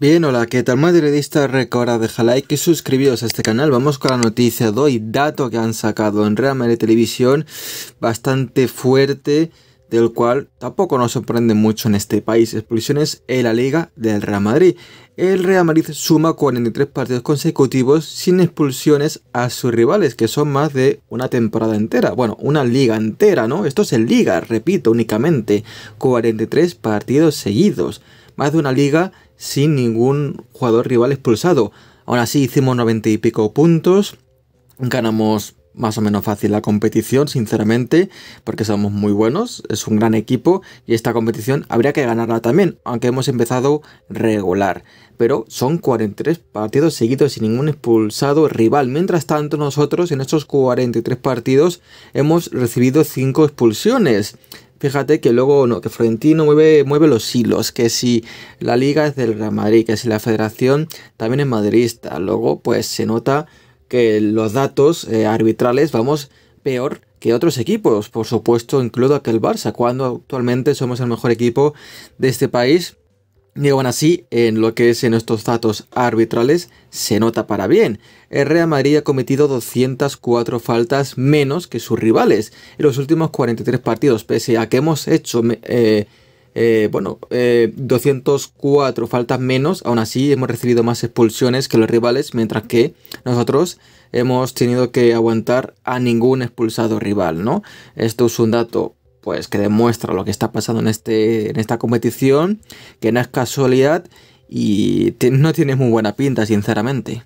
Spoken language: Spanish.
Bien, hola, ¿qué tal madridista? Recora, deja like y suscribiros a este canal. Vamos con la noticia de hoy, dato que han sacado en Real Madrid Televisión, bastante fuerte, del cual tampoco nos sorprende mucho en este país. Expulsiones en la Liga del Real Madrid. El Real Madrid suma 43 partidos consecutivos sin expulsiones a sus rivales, que son más de una temporada entera. Bueno, una liga entera, ¿no? Esto es en liga, repito, únicamente. 43 partidos seguidos más de una liga sin ningún jugador rival expulsado. Aún así hicimos 90 y pico puntos, ganamos más o menos fácil la competición, sinceramente, porque somos muy buenos, es un gran equipo y esta competición habría que ganarla también, aunque hemos empezado regular. Pero son 43 partidos seguidos sin ningún expulsado rival. Mientras tanto, nosotros en estos 43 partidos hemos recibido 5 expulsiones fíjate que luego no, que Florentino mueve, mueve los hilos, que si la liga es del Real Madrid, que si la federación también es madridista, luego pues se nota que los datos eh, arbitrales vamos peor que otros equipos, por supuesto, incluido aquel Barça, cuando actualmente somos el mejor equipo de este país y aún así, en lo que es en estos datos arbitrales, se nota para bien. Real Madrid ha cometido 204 faltas menos que sus rivales en los últimos 43 partidos, pese a que hemos hecho... Eh, eh, bueno, 204 eh, faltas menos, aún así hemos recibido más expulsiones que los rivales, mientras que nosotros hemos tenido que aguantar a ningún expulsado rival, ¿no? Esto es un dato pues que demuestra lo que está pasando en, este, en esta competición, que no es casualidad y no tiene muy buena pinta, sinceramente.